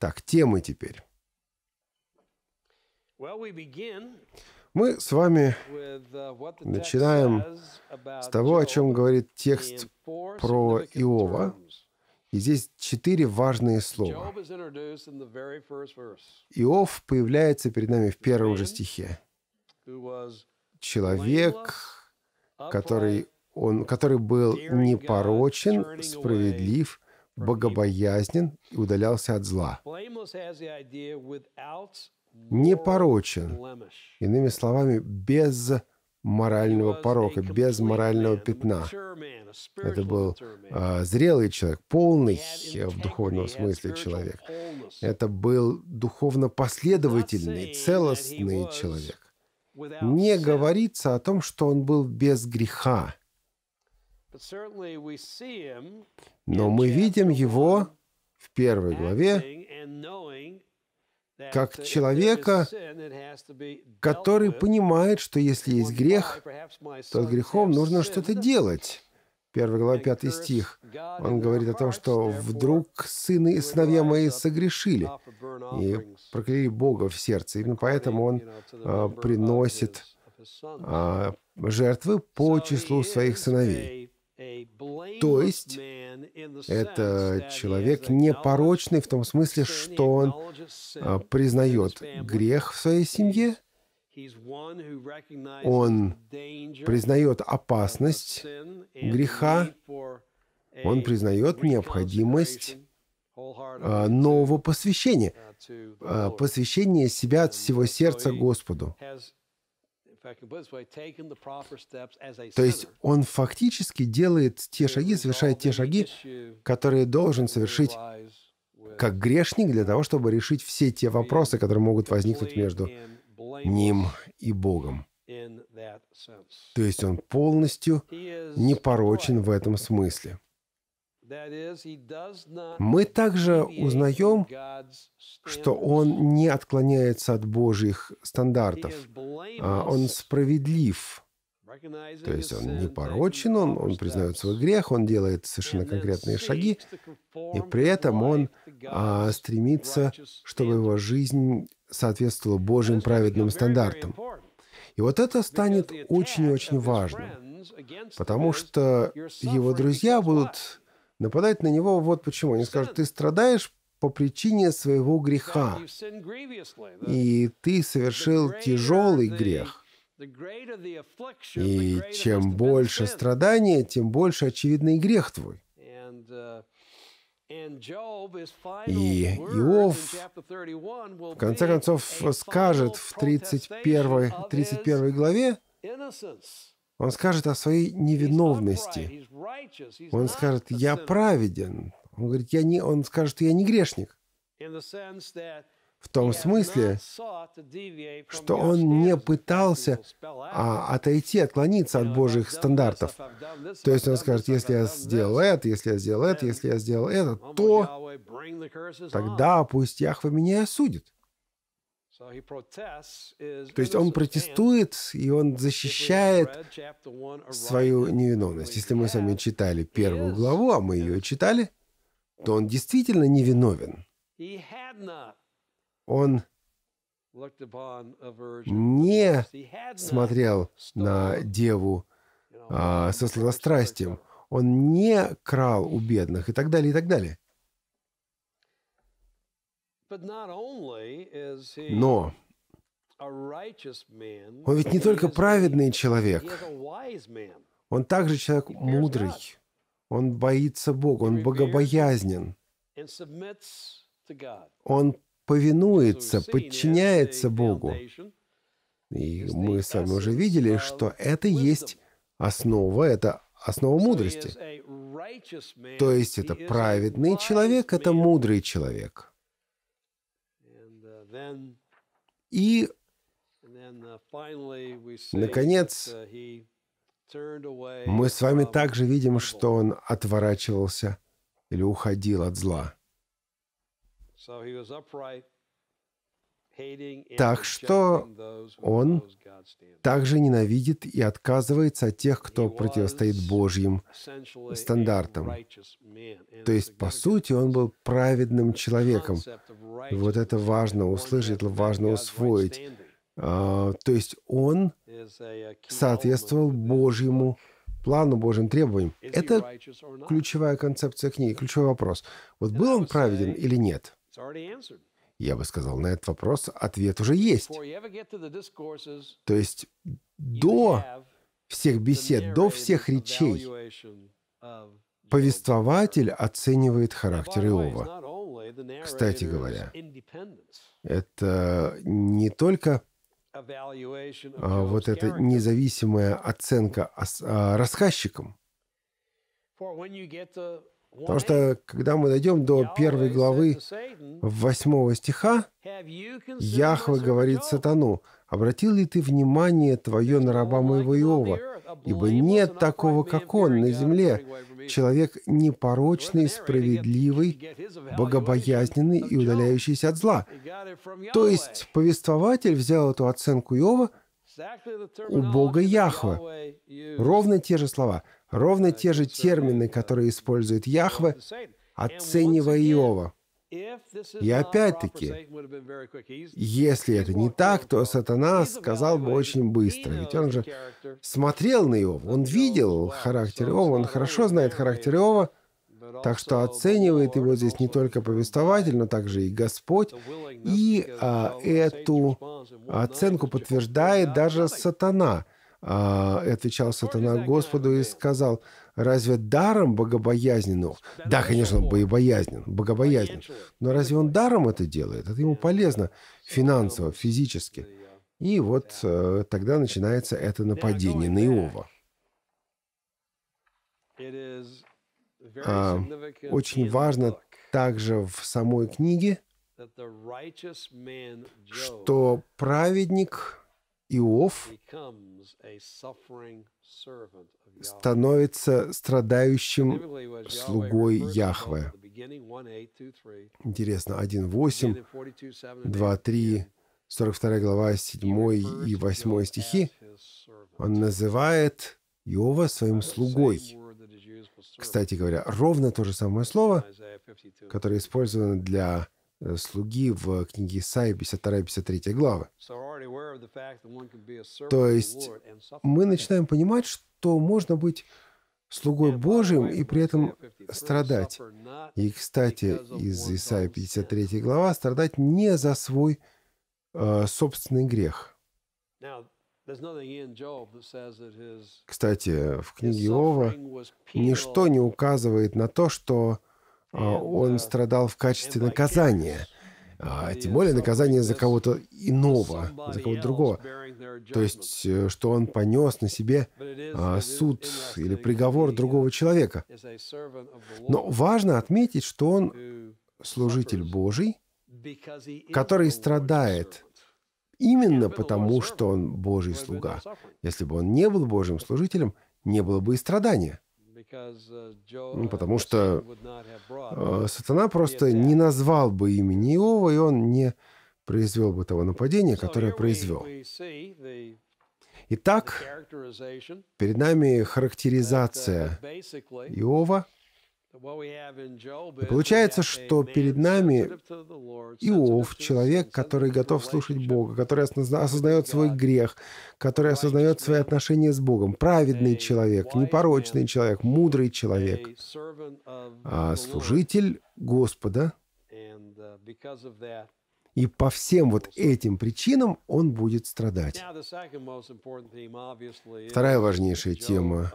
Так, темы теперь. Мы с вами uh, начинаем с того, о чем говорит текст про Иова. И здесь четыре важные слова. Иов появляется перед нами в первом же стихе. Человек, который, он, который был непорочен, справедлив, богобоязнен и удалялся от зла. Непорочен, иными словами, без морального порока, без морального пятна. Это был э, зрелый человек, полный э, в духовном смысле человек. Это был духовно последовательный, целостный человек. Не говорится о том, что он был без греха. Но мы видим его в первой главе как человека, который понимает, что если есть грех, то с грехом нужно что-то делать. 1 глава 5 стих. Он говорит о том, что вдруг сыны и сыновья мои согрешили и прокляли Бога в сердце. Именно поэтому он а, приносит а, жертвы по числу своих сыновей. То есть это человек непорочный в том смысле, что он а, признает грех в своей семье, он признает опасность греха, он признает необходимость а, нового посвящения, uh, а, посвящения себя от всего сердца Господу. То есть он фактически делает те шаги, совершает те шаги, которые должен совершить как грешник для того, чтобы решить все те вопросы, которые могут возникнуть между ним и Богом. То есть он полностью непорочен в этом смысле. Мы также узнаем, что Он не отклоняется от Божьих стандартов, а Он справедлив. То есть он не порочен, он, он признает свой грех, он делает совершенно конкретные шаги, и при этом он а, стремится, чтобы его жизнь соответствовала Божьим праведным стандартам. И вот это станет очень-очень важным, потому что его друзья будут нападать на него вот почему. Они скажут, ты страдаешь по причине своего греха, и ты совершил тяжелый грех. И чем больше страдания, тем больше очевидный грех твой. Uh, и Иов, в конце концов, скажет в 31, 31 главе, он скажет о своей невиновности. Он скажет, я праведен. Он говорит, я не, он скажет, я не грешник. В том смысле, что он не пытался а, отойти, отклониться от Божьих стандартов. То есть он скажет, если я сделал это, если я сделал это, если я сделал это, то тогда пусть Яхва меня и осудит. То есть он протестует, и он защищает свою невиновность. Если мы с вами читали первую главу, а мы ее читали, то он действительно невиновен. Он не смотрел на деву а, со сладострастием, он не крал у бедных и так далее, и так далее. Но он ведь не только праведный человек, он также человек мудрый, он боится Бога, он богобоязнен, он повинуется, подчиняется Богу. И мы с вами уже видели, что это есть основа, это основа мудрости. То есть это праведный человек, это мудрый человек. И, uh, наконец, uh, мы с вами также видим, что он отворачивался или уходил от зла. Так что он также ненавидит и отказывается от тех, кто противостоит Божьим стандартам. То есть, по сути, он был праведным человеком. Вот это важно услышать, важно усвоить. А, то есть он соответствовал Божьему плану, Божьим требованиям. Это ключевая концепция книги, ключевой вопрос. Вот был он праведен или нет? я бы сказал, на этот вопрос ответ уже есть. То есть до всех бесед, до всех речей повествователь оценивает характер Иова. Кстати говоря, это не только а, вот эта независимая оценка а, рассказчиком, Потому что, когда мы дойдем до первой главы восьмого стиха, Яхве говорит сатану, «Обратил ли ты внимание твое на раба моего Иова? Ибо нет такого, как он на земле, человек непорочный, справедливый, богобоязненный и удаляющийся от зла». То есть повествователь взял эту оценку Иова у Бога Яхве. Ровно те же слова – Ровно те же термины, которые использует Яхве, оценивая Иова. И опять-таки, если это не так, то сатана сказал бы очень быстро. Ведь он же смотрел на Иова, он видел характер Иова, он хорошо знает характер Иова, так что оценивает его здесь не только повествователь, но также и Господь. И а, эту оценку подтверждает даже сатана, а, и отвечал сатана Господу и сказал, разве даром богобоязненных? Да, конечно, он боебоязнен, богобоязнен. Но разве он даром это делает? Это ему полезно финансово, физически. И вот э, тогда начинается это нападение на Иова. А, очень важно также в самой книге, что праведник Иов становится страдающим слугой Яхве. Интересно, 1.8, 2.3, 42 глава, 7 и 8 стихи. Он называет Иова своим слугой. Кстати говоря, ровно то же самое слово, которое использовано для Э, слуги в книге Исаии 52-53 главы. То есть мы начинаем понимать, что можно быть слугой Божьим и при этом страдать. И, кстати, из Исаии 53 глава, страдать не за свой э, собственный грех. Кстати, в книге Иова ничто не указывает на то, что а, э, он э, страдал в качестве наказания. А, тем более наказание за кого-то иного, за кого-то другого. То есть, э, что он понес на себе а, суд или приговор другого человека. Но важно отметить, что он служитель Божий, который страдает именно потому, что он Божий слуга. Если бы он не был Божьим служителем, не было бы и страдания. Uh, ну, потому что э, сатана просто не назвал бы имени Иова, и он не произвел бы того нападения, которое произвел. Итак, перед нами uh, характеризация Иова. И получается, что перед нами Иов, человек, который готов слушать Бога, который осознает свой грех, который осознает свои отношения с Богом, праведный человек, непорочный человек, мудрый человек, а, служитель Господа. И по всем вот этим причинам он будет страдать. Вторая важнейшая тема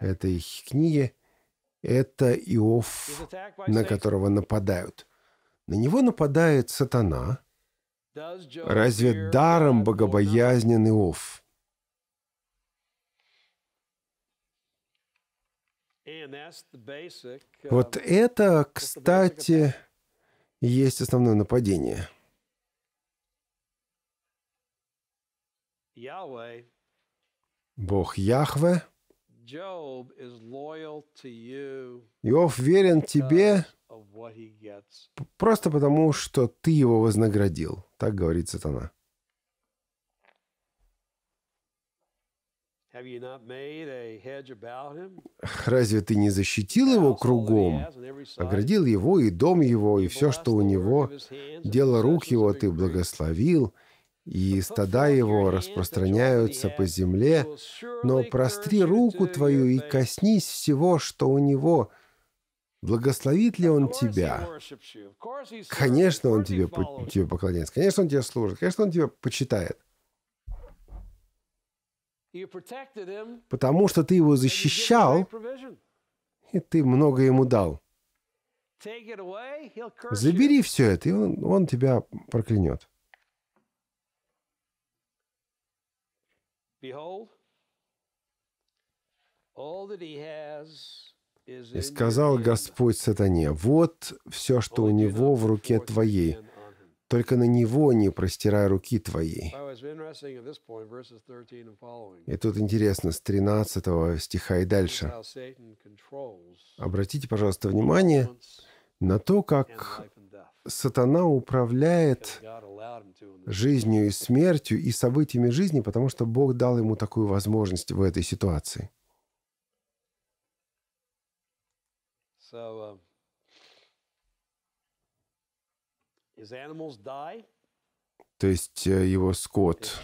этой книги — это Иов, на которого нападают — на него нападает сатана. Разве даром богобоязнен Иов? Uh, вот это, кстати, есть основное нападение. Бог Яхве Иов верен тебе просто потому, что ты его вознаградил. Так говорит сатана. Разве ты не защитил его кругом, оградил его и дом его, и все, что у него, дело рук его ты благословил, и стада его распространяются по земле, но простри руку твою и коснись всего, что у него. Благословит ли он тебя? Конечно, он тебе, тебе поклоняется, конечно, он тебе служит, конечно, он тебя почитает. Потому что ты его защищал, и ты много ему дал. Забери все это, и он, он тебя проклянет. И сказал Господь сатане, «Вот все, что у него в руке твоей, только на него не простирай руки твоей». И тут интересно, с 13 стиха и дальше. Обратите, пожалуйста, внимание на то, как сатана управляет жизнью и смертью и событиями жизни, потому что Бог дал ему такую возможность в этой ситуации. то есть э, его скот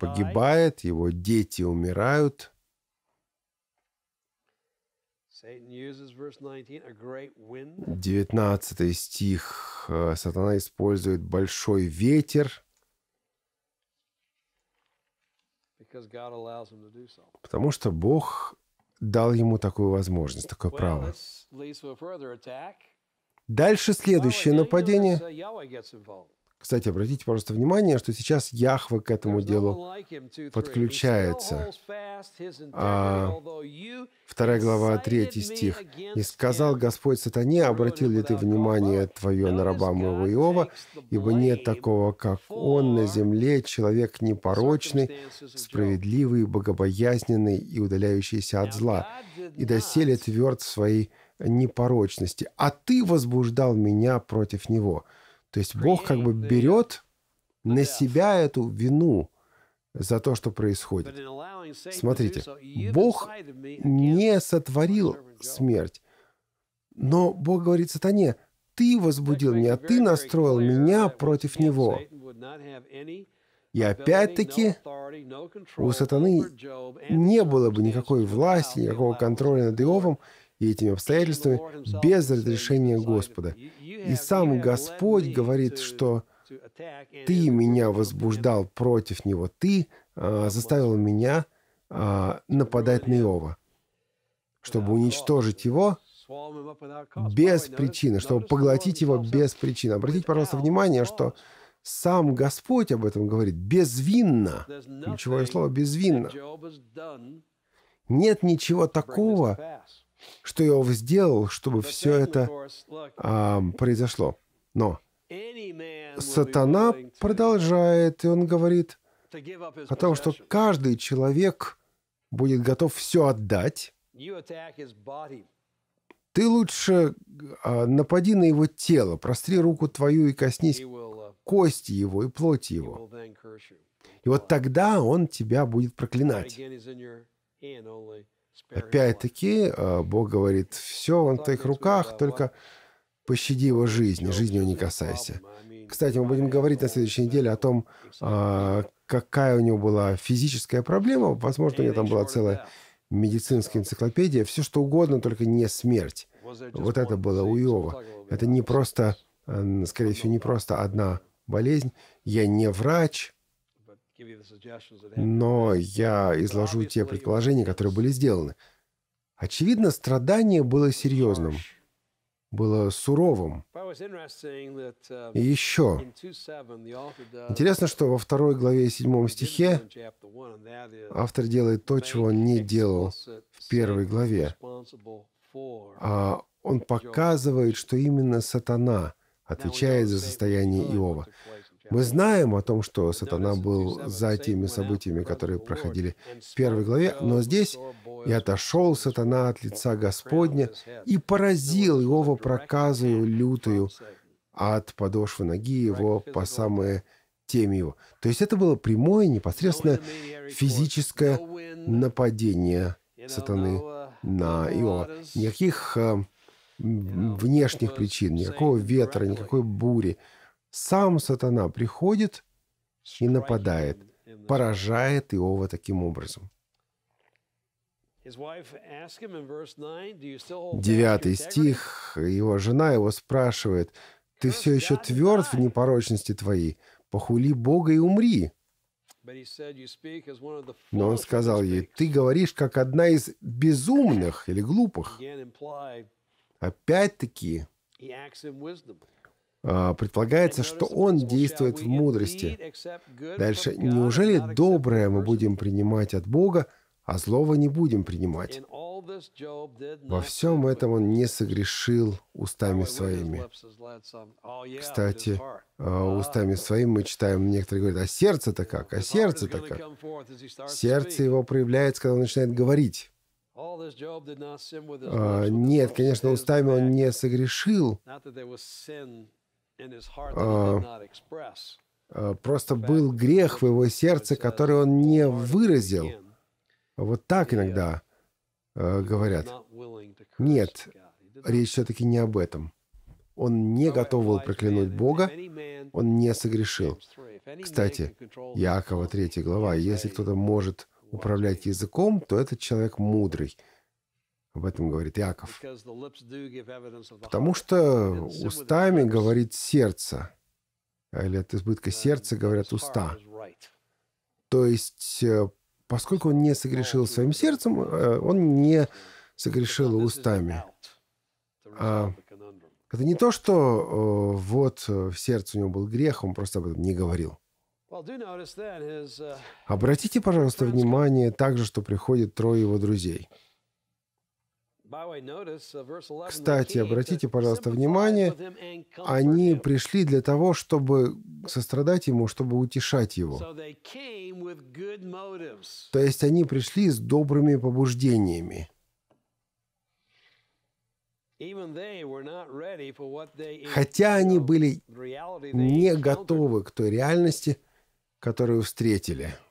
погибает, его дети умирают. Девятнадцатый стих Э, сатана использует большой ветер, потому что Бог дал ему такую возможность, такое право. Дальше следующее нападение. Кстати, обратите, пожалуйста, внимание, что сейчас Яхва к этому делу подключается. А, 2 глава, третий стих. «И сказал Господь сатане, обратил ли ты внимание твое на раба моего Иова, ибо нет такого, как он на земле, человек непорочный, справедливый, богобоязненный и удаляющийся от зла, и доселе тверд в своей непорочности, а ты возбуждал меня против него». То есть Бог как бы берет на себя эту вину за то, что происходит. Смотрите, Бог не сотворил смерть, но Бог говорит сатане, ты возбудил меня, ты настроил меня против него. И опять-таки у сатаны не было бы никакой власти, никакого контроля над Иовом, и этими обстоятельствами без разрешения Господа. И сам Господь говорит, что ты меня возбуждал против него, ты а, заставил меня а, нападать на Иова, чтобы уничтожить его без причины, чтобы поглотить его без причины. Обратите, пожалуйста, внимание, что сам Господь об этом говорит безвинно. Ключевое слово «безвинно». Нет ничего такого, что Иов сделал, чтобы все это а, произошло. Но сатана продолжает, и он говорит о том, что каждый человек будет готов все отдать. Ты лучше а, напади на его тело, простри руку твою и коснись uh, кости его и плоти его. И вот тогда он тебя будет проклинать. Опять-таки, а, Бог говорит, все в твоих руках, только пощади его жизнь, жизнью не касайся. Кстати, мы будем говорить на следующей неделе о том, а, какая у него была физическая проблема. Возможно, у него там была целая медицинская энциклопедия. Все что угодно, только не смерть. Вот это было у Иова. Это не просто, скорее всего, не просто одна болезнь. Я не врач, но я изложу те предположения, которые были сделаны. Очевидно, страдание было серьезным, было суровым. И um, еще. Интересно, что во второй главе седьмом стихе автор делает то, чего он не делал в первой главе. А он показывает, что именно сатана отвечает за состояние Иова. Мы знаем о том, что сатана был за теми событиями, которые проходили в первой главе, но здесь «И отошел сатана от лица Господня и поразил его проказую лютую от подошвы ноги его по самые теме его». То есть это было прямое, непосредственное физическое нападение сатаны uh, на Иова. Никаких эм, внешних причин, никакого ветра, никакой бури, сам сатана приходит и нападает, поражает Иова таким образом. Девятый стих, его жена его спрашивает, «Ты все еще тверд в непорочности твоей, похули Бога и умри». Но он сказал ей, «Ты говоришь, как одна из безумных или глупых». Опять-таки, а, предполагается, что он действует в мудрости. Дальше, неужели доброе мы будем принимать от Бога, а злого не будем принимать? Во всем этом он не согрешил устами своими. Кстати, а, устами своими мы читаем, некоторые говорят, а сердце-то как? А сердце-то как? Сердце его проявляется, когда он начинает говорить. А, нет, конечно, устами он не согрешил. А, а, просто был грех в его сердце, который он не выразил. Вот так uh, иногда а, говорят. Нет, речь все-таки не об этом. Он не готов был проклянуть Бога, он не согрешил. Кстати, Якова 3 глава, если кто-то может управлять языком, то этот человек мудрый. Об этом говорит Яков. Потому что устами говорит сердце, или от избытка сердца говорят уста. То есть, э, поскольку он не согрешил своим сердцем, э, он не согрешил устами. А это не то, что э, вот в сердце у него был грех, он просто об этом не говорил. Uh, Обратите, пожалуйста, внимание также, что приходит трое его друзей – Uh, Кстати, обратите, пожалуйста, внимание, они пришли для того, чтобы сострадать ему, чтобы утешать его. То есть они пришли с добрыми побуждениями. Хотя они были не готовы к той реальности, которую встретили –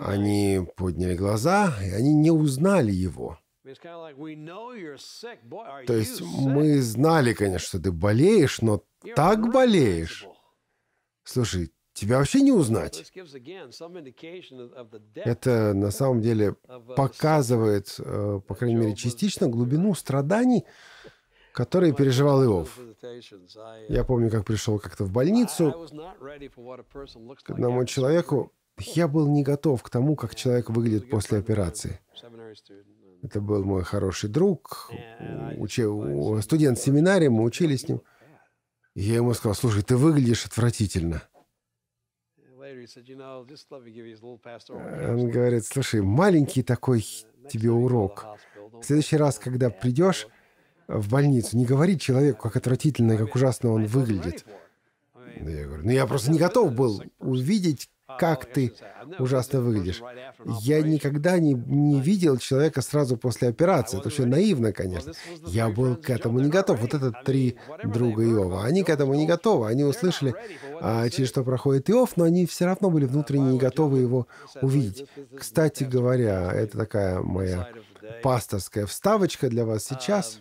они подняли глаза, и они не узнали его. То есть мы знали, конечно, что ты болеешь, но так болеешь. Слушай, тебя вообще не узнать. Это на самом деле uh, показывает, э, по крайней мере, частично глубину страданий, который переживал Иов. Я помню, как пришел как-то в больницу к одному человеку. Я был не готов к тому, как человек выглядит после операции. Это был мой хороший друг, учил студент семинария, мы учились с ним. я ему сказал, слушай, ты выглядишь отвратительно. Он говорит, слушай, маленький такой тебе урок. В следующий раз, когда придешь, в больницу, не говорить человеку, как отвратительно и как ужасно он выглядит. Я говорю, ну я просто не готов был увидеть, как ты ужасно выглядишь. Я никогда не, не видел человека сразу после операции. Это все наивно, конечно. Я был к этому не готов. Вот это три друга Иова. Они к этому не готовы. Они услышали, а, через что проходит Иов, но они все равно были внутренне не готовы его увидеть. Кстати говоря, это такая моя пасторская вставочка для вас сейчас.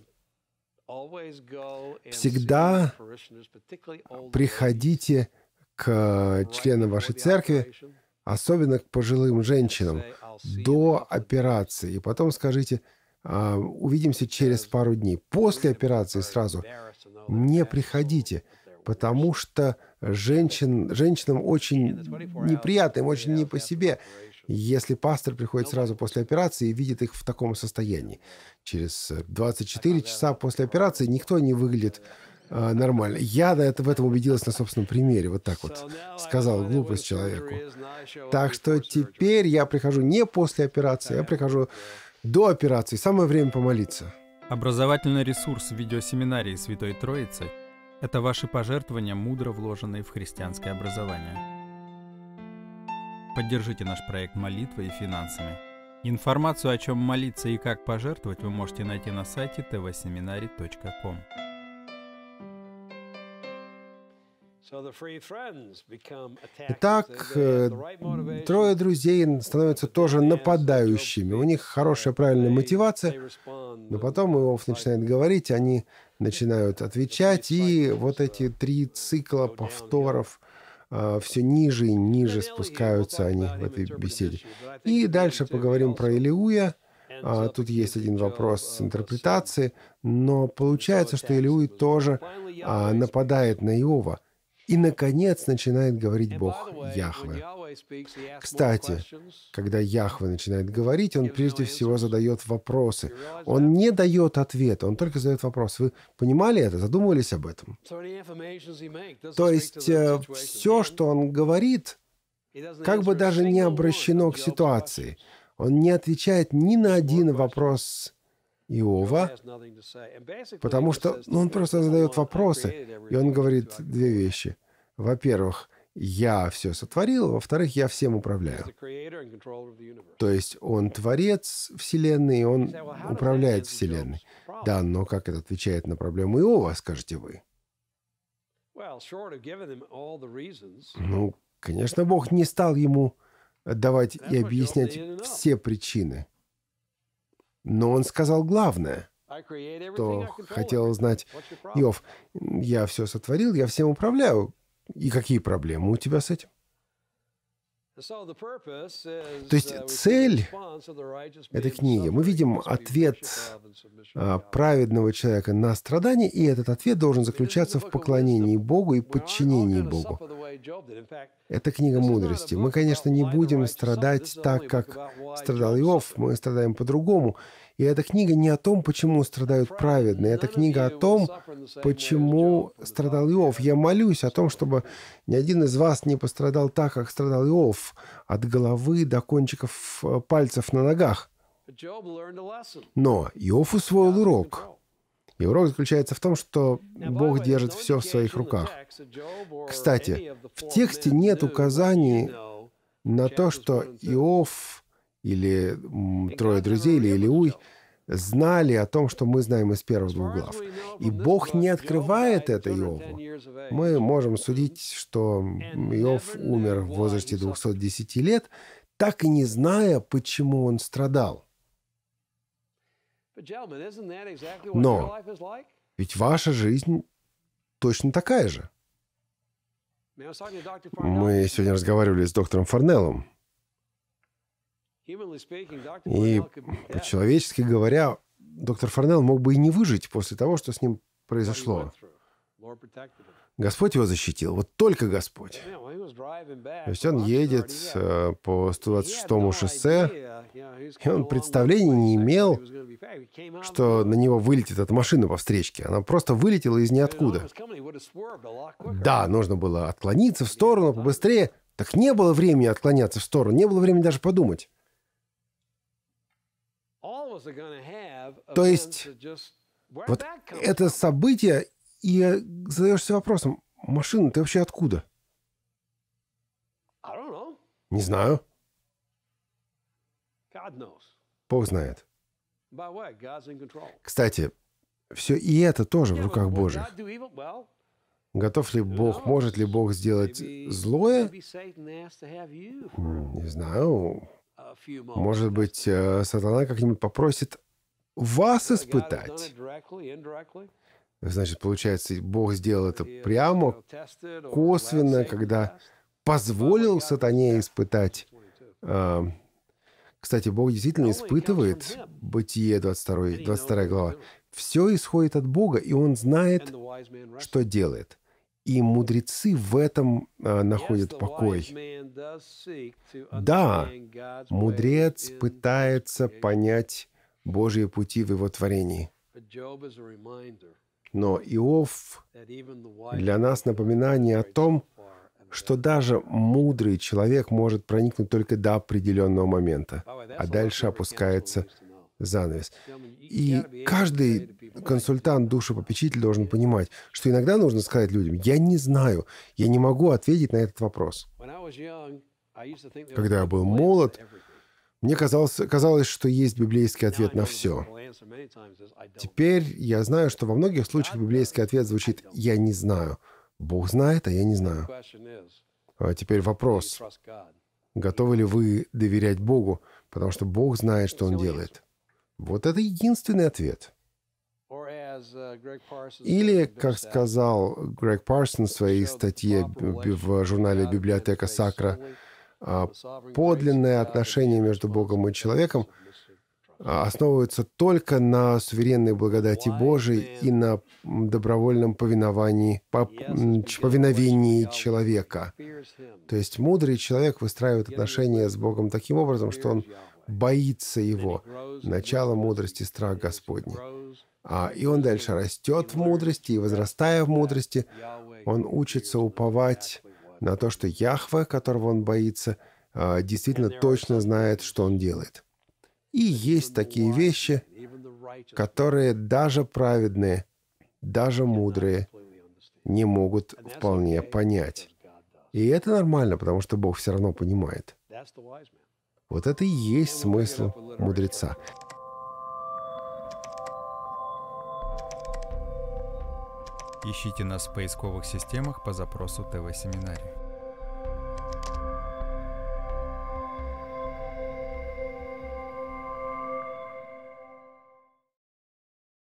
Всегда приходите к э, членам вашей церкви, особенно к пожилым женщинам, до операции. И потом скажите, а, увидимся через пару дней. После операции сразу не приходите, потому что женщин, женщинам очень неприятно, им очень не по себе. Если пастор приходит ну сразу после операции и видит их в таком состоянии, через 24 э, часа после операции никто не выглядит э, нормально. Я до этого в этом убедилась на собственном примере. Вот так вот сказал глупость человеку. Так что теперь я прихожу не после операции, я прихожу до операции. Самое время помолиться. Образовательный ресурс видеосеминарии Святой Троицы – это ваши пожертвования, мудро вложенные в христианское образование. Поддержите наш проект молитвой и финансами. Информацию, о чем молиться и как пожертвовать, вы можете найти на сайте tvseminary.com. Итак, э, трое друзей становятся тоже нападающими. У них хорошая, правильная мотивация, но потом Иов начинает говорить, они начинают отвечать, и вот эти три цикла повторов – а, все ниже и ниже спускаются они в этой беседе. И дальше поговорим про Илиуя. А, тут есть один вопрос э, с интерпретацией, но получается, что Илиуй тоже а, нападает на Иова. И, наконец, начинает говорить Бог Яхве. Кстати, когда Яхве начинает говорить, он прежде всего задает вопросы. Он не дает ответ, он только задает вопрос. Вы понимали это, задумывались об этом? То есть э, все, что он говорит, как бы даже не обращено к ситуации. Он не отвечает ни на один вопрос Иова, потому что ну, он просто задает вопросы, и он говорит две вещи. Во-первых, я все сотворил, а во-вторых, я всем управляю. То есть он творец Вселенной, он управляет Вселенной. Да, но как это отвечает на проблему Иова, скажете вы? Ну, конечно, Бог не стал ему давать и объяснять все причины. Но он сказал главное, что хотел знать Иов. Я все сотворил, я всем управляю и какие проблемы у тебя с этим? То есть цель этой книги, мы видим ответ а, праведного человека на страдания, и этот ответ должен заключаться в поклонении Богу и подчинении Богу. Это книга мудрости. Мы, конечно, не будем страдать так, как страдал Иов, мы страдаем по-другому. И эта книга не о том, почему страдают праведные, эта книга о том, почему страдал Иов. Я молюсь о том, чтобы ни один из вас не пострадал так, как страдал Иов, от головы до кончиков э, пальцев на ногах. Но Иов усвоил урок. И урок заключается в том, что Бог держит все в своих руках. Кстати, в тексте нет указаний на то, что Иов или «Трое друзей», или «Илиуй», знали о том, что мы знаем из первых двух глав. И Бог не открывает это Иову. Мы можем судить, что Иов умер в возрасте 210 лет, так и не зная, почему он страдал. Но ведь ваша жизнь точно такая же. Мы сегодня разговаривали с доктором Фарнеллом. И, по-человечески говоря, доктор Фарнелл мог бы и не выжить после того, что с ним произошло. Господь его защитил, вот только Господь. То есть он едет э, по 126 му шоссе, и он представления не имел, что на него вылетит эта машина по встречке. Она просто вылетела из ниоткуда. Да, нужно было отклониться в сторону побыстрее. Так не было времени отклоняться в сторону, не было времени даже подумать. То есть вот это событие, и э, задаешься вопросом, машина, ты вообще откуда? Не знаю. Бог знает. Кстати, все и это тоже в руках Божьих. Готов ли Бог, может ли Бог сделать злое? Не знаю. Может быть, э, сатана как-нибудь попросит вас испытать. Значит, получается, Бог сделал это uh, прямо, косвенно, когда позволил сатане испытать. Э, кстати, Бог действительно испытывает Бытие 22, 22 глава. Все исходит от Бога, и Он знает, что делает и мудрецы в этом э, находят покой. Да, мудрец пытается понять Божьи пути в его творении. Но Иов для нас напоминание о том, что даже мудрый человек может проникнуть только до определенного момента, а дальше опускается занавес. И каждый консультант, душепопечитель должен понимать, что иногда нужно сказать людям, я не знаю, я не могу ответить на этот вопрос. Когда я был молод, мне казалось, казалось, что есть библейский ответ на все. Теперь я знаю, что во многих случаях библейский ответ звучит «я не знаю». Бог знает, а я не знаю. А теперь вопрос. Готовы ли вы доверять Богу? Потому что Бог знает, что Он делает. Вот это единственный ответ. Uh, Или, как сказал Грег Парсон в своей статье в журнале «Библиотека Сакра», а, подлинное отношение между Богом и человеком а, основывается только на суверенной благодати Божией и на добровольном повиновании, повиновении человека. То есть мудрый человек выстраивает отношения с Богом таким образом, что он боится его. Начало мудрости — страх Господний. А, и он дальше растет в мудрости, и возрастая в мудрости, он учится уповать на то, что Яхве, которого он боится, а, действительно точно знает, что он делает. И есть такие вещи, которые даже праведные, даже мудрые не могут вполне понять. И это нормально, потому что Бог все равно понимает. Вот это и есть смысл мудреца. Ищите нас в поисковых системах по запросу ТВ-семинарий.